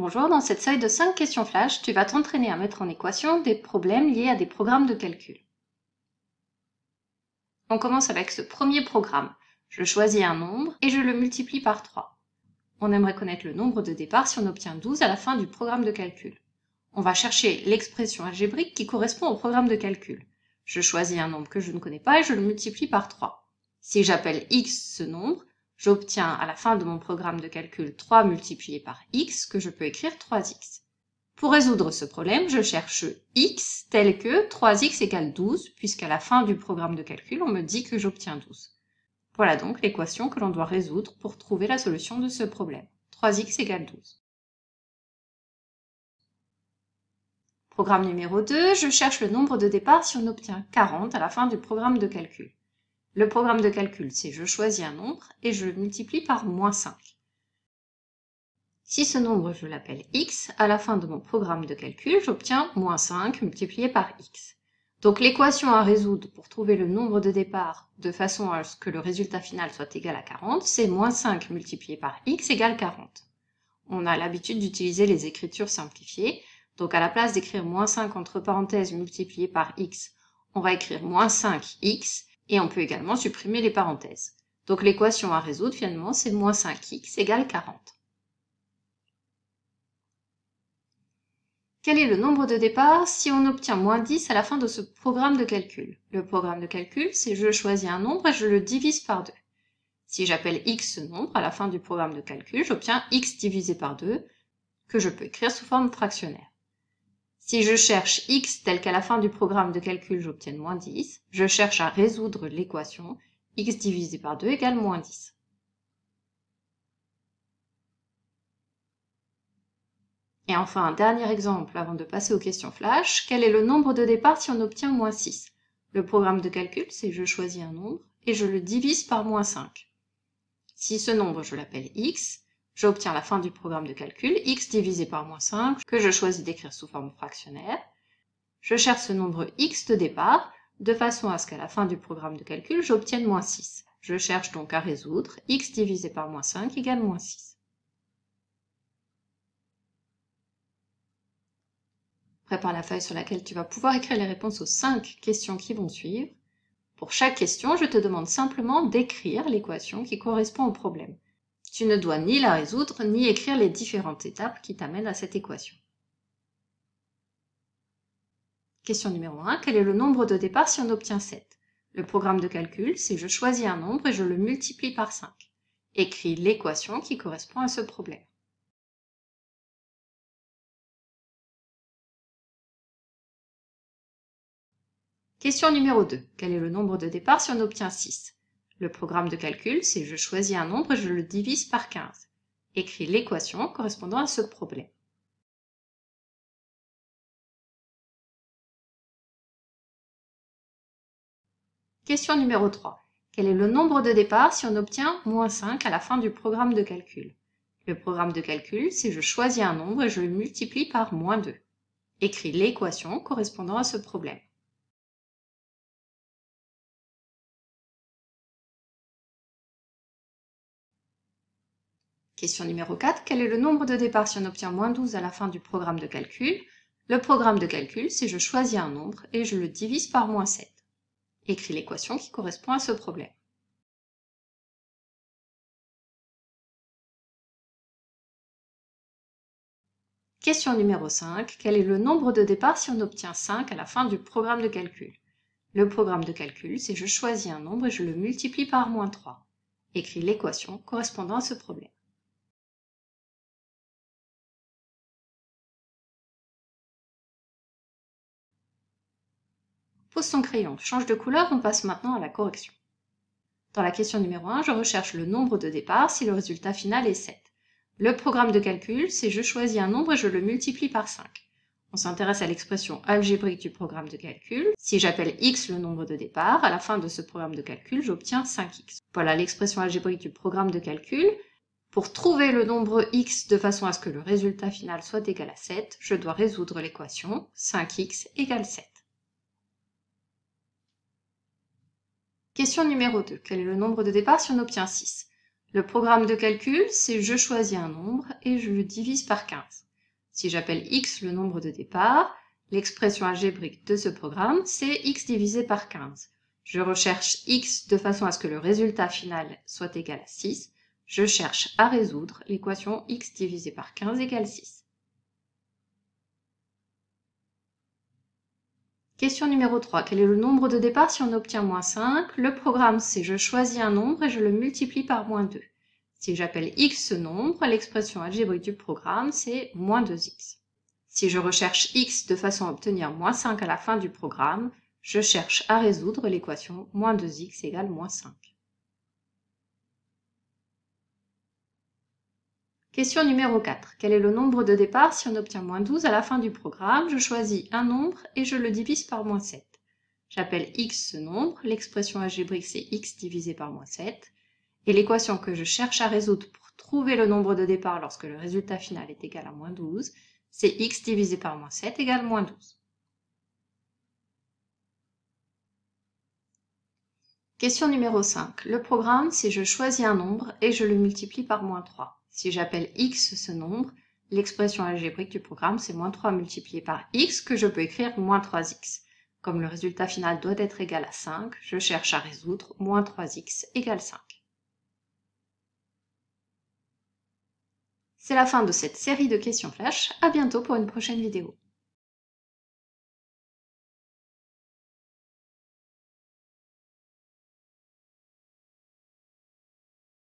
Bonjour, dans cette série de 5 questions flash, tu vas t'entraîner à mettre en équation des problèmes liés à des programmes de calcul. On commence avec ce premier programme. Je choisis un nombre et je le multiplie par 3. On aimerait connaître le nombre de départ si on obtient 12 à la fin du programme de calcul. On va chercher l'expression algébrique qui correspond au programme de calcul. Je choisis un nombre que je ne connais pas et je le multiplie par 3. Si j'appelle x ce nombre, J'obtiens à la fin de mon programme de calcul 3 multiplié par x que je peux écrire 3x. Pour résoudre ce problème, je cherche x tel que 3x égale 12, puisqu'à la fin du programme de calcul, on me dit que j'obtiens 12. Voilà donc l'équation que l'on doit résoudre pour trouver la solution de ce problème. 3x égale 12. Programme numéro 2, je cherche le nombre de départ si on obtient 40 à la fin du programme de calcul. Le programme de calcul, c'est je choisis un nombre et je le multiplie par moins 5. Si ce nombre, je l'appelle x, à la fin de mon programme de calcul, j'obtiens moins 5 multiplié par x. Donc l'équation à résoudre pour trouver le nombre de départ de façon à ce que le résultat final soit égal à 40, c'est moins 5 multiplié par x égale 40. On a l'habitude d'utiliser les écritures simplifiées, donc à la place d'écrire moins 5 entre parenthèses multiplié par x, on va écrire moins 5x, et on peut également supprimer les parenthèses. Donc l'équation à résoudre finalement c'est moins 5x égale 40. Quel est le nombre de départ si on obtient moins 10 à la fin de ce programme de calcul Le programme de calcul, c'est je choisis un nombre et je le divise par 2. Si j'appelle x ce nombre à la fin du programme de calcul, j'obtiens x divisé par 2, que je peux écrire sous forme fractionnaire. Si je cherche x tel qu'à la fin du programme de calcul j'obtienne moins 10, je cherche à résoudre l'équation x divisé par 2 égale moins 10. Et enfin, un dernier exemple avant de passer aux questions flash. Quel est le nombre de départ si on obtient moins 6 Le programme de calcul, c'est je choisis un nombre et je le divise par moins 5. Si ce nombre, je l'appelle x, J'obtiens la fin du programme de calcul, x divisé par moins 5, que je choisis d'écrire sous forme fractionnaire. Je cherche ce nombre x de départ, de façon à ce qu'à la fin du programme de calcul, j'obtienne moins 6. Je cherche donc à résoudre x divisé par moins 5 égale moins 6. Prépare la feuille sur laquelle tu vas pouvoir écrire les réponses aux 5 questions qui vont suivre. Pour chaque question, je te demande simplement d'écrire l'équation qui correspond au problème. Tu ne dois ni la résoudre, ni écrire les différentes étapes qui t'amènent à cette équation. Question numéro 1. Quel est le nombre de départ si on obtient 7 Le programme de calcul, c'est je choisis un nombre et je le multiplie par 5. Écris l'équation qui correspond à ce problème. Question numéro 2. Quel est le nombre de départs si on obtient 6 le programme de calcul, c'est je choisis un nombre et je le divise par 15. Écris l'équation correspondant à ce problème. Question numéro 3. Quel est le nombre de départ si on obtient moins 5 à la fin du programme de calcul Le programme de calcul, c'est je choisis un nombre et je le multiplie par moins 2. Écris l'équation correspondant à ce problème. Question numéro 4. Quel est le nombre de départ si on obtient moins 12 à la fin du programme de calcul Le programme de calcul, c'est je choisis un nombre et je le divise par moins 7. Écris l'équation qui correspond à ce problème. Question numéro 5. Quel est le nombre de départ si on obtient 5 à la fin du programme de calcul Le programme de calcul, c'est je choisis un nombre et je le multiplie par moins 3. Écris l'équation correspondant à ce problème. son crayon, change de couleur, on passe maintenant à la correction. Dans la question numéro 1, je recherche le nombre de départ si le résultat final est 7. Le programme de calcul, c'est je choisis un nombre et je le multiplie par 5. On s'intéresse à l'expression algébrique du programme de calcul. Si j'appelle x le nombre de départ, à la fin de ce programme de calcul, j'obtiens 5x. Voilà l'expression algébrique du programme de calcul. Pour trouver le nombre x de façon à ce que le résultat final soit égal à 7, je dois résoudre l'équation 5x égale 7. Question numéro 2. Quel est le nombre de départ si on obtient 6 Le programme de calcul, c'est je choisis un nombre et je le divise par 15. Si j'appelle x le nombre de départ, l'expression algébrique de ce programme, c'est x divisé par 15. Je recherche x de façon à ce que le résultat final soit égal à 6. Je cherche à résoudre l'équation x divisé par 15 égale 6. Question numéro 3. Quel est le nombre de départ si on obtient moins 5 Le programme, c'est je choisis un nombre et je le multiplie par moins 2. Si j'appelle x ce nombre, l'expression algébrique du programme, c'est moins 2x. Si je recherche x de façon à obtenir moins 5 à la fin du programme, je cherche à résoudre l'équation moins 2x égale moins 5. Question numéro 4. Quel est le nombre de départ si on obtient moins 12 à la fin du programme Je choisis un nombre et je le divise par moins 7. J'appelle x ce nombre, l'expression algébrique c'est x divisé par moins 7, et l'équation que je cherche à résoudre pour trouver le nombre de départ lorsque le résultat final est égal à moins 12, c'est x divisé par moins 7 égale moins 12. Question numéro 5. Le programme, c'est je choisis un nombre et je le multiplie par moins 3. Si j'appelle x ce nombre, l'expression algébrique du programme, c'est moins 3 multiplié par x que je peux écrire moins 3x. Comme le résultat final doit être égal à 5, je cherche à résoudre moins 3x égale 5. C'est la fin de cette série de questions flash, à bientôt pour une prochaine vidéo.